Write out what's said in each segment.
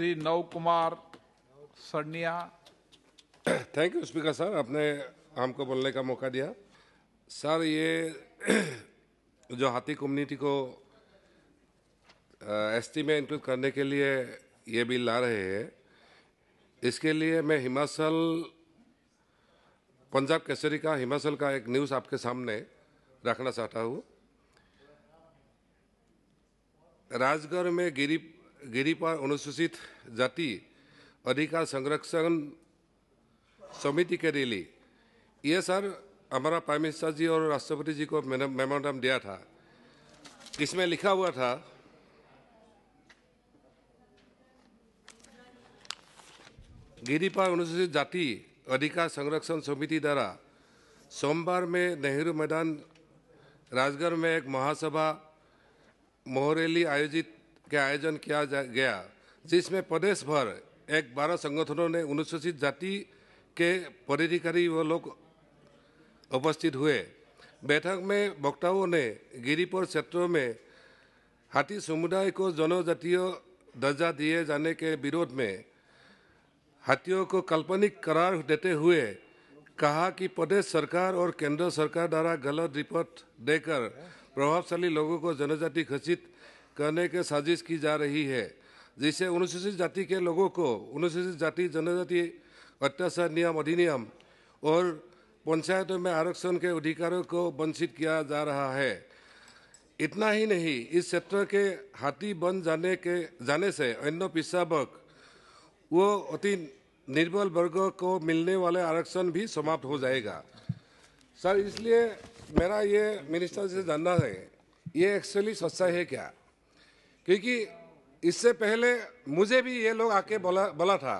Shri Nav Kumar Sarania thank you speaker sir आपने हमको बोलने का मौका दिया सर ये जो हाथी कम्युनिटी को एसटी में इंक्लूड करने के लिए ये बिल ला रहे हैं इसके लिए मैं हिमाचल पंजाब केसरी का हिमाचल का एक न्यूज़ आपके सामने रखना चाहता हूँ राजगढ़ में गिरी गिरी अनुसूचित जाति अधिकार संरक्षण समिति के रैली ये सर हमारा प्राइम मिनिस्टर जी और राष्ट्रपति जी को मेमोरेंडम दिया था इसमें लिखा हुआ था गिरिपार अनुसूचित जाति अधिकार संरक्षण समिति द्वारा सोमवार में नेहरू मैदान राजगढ़ में एक महासभा मोहरेली आयोजित का आयोजन किया गया जिसमें प्रदेश भर एक बारह संगठनों ने अनुसूचित जाति के पदाधिकारी व लोग उपस्थित हुए बैठक में वक्ताओं ने गिरिपुर क्षेत्रों में हाथी समुदाय को जनजातीय दर्जा दिए जाने के विरोध में हाथियों को काल्पनिक करार देते हुए कहा कि प्रदेश सरकार और केंद्र सरकार द्वारा गलत रिपोर्ट देकर प्रभावशाली लोगों को जनजाति घोषित करने के साजिश की जा रही है जिसे अनुसूचित जाति के लोगों को अनुसूचित जाति जनजाति अत्याचार नियम अधिनियम और पंचायतों में आरक्षण के अधिकारों को वंचित किया जा रहा है इतना ही नहीं इस क्षेत्र के हाथी बन जाने के जाने से अन्य पिशाबक वो अति निर्बल वर्ग को मिलने वाले आरक्षण भी समाप्त हो जाएगा सर इसलिए मेरा ये मिनिस्टर से जानना है ये एक्चुअली सच्चाई है क्या क्योंकि इससे पहले मुझे भी ये लोग आके बोला बोला था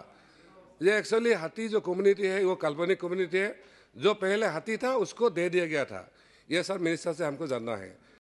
ये एक्चुअली हाथी जो कम्युनिटी है वो काल्पनिक कम्युनिटी है जो पहले हाथी था उसको दे दिया गया था ये सर मिनिस्टर से हमको जानना है